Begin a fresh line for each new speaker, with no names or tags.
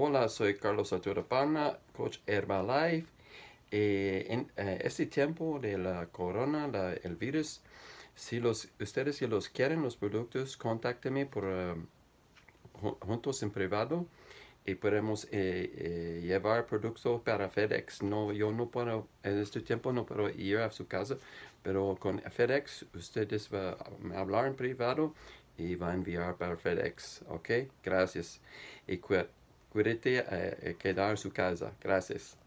Hola, soy Carlos Arturo Pana, coach Herbalife. Eh, en eh, este tiempo de la corona, el virus, si los, ustedes si los quieren los productos, contáctenme por um, juntos en privado y podemos eh, llevar productos para FedEx. No, yo no puedo, en este tiempo no puedo ir a su casa, pero con FedEx ustedes van a hablar en privado y va a enviar para FedEx. Ok, gracias. Y Cuídate a quedar en su casa. Gracias.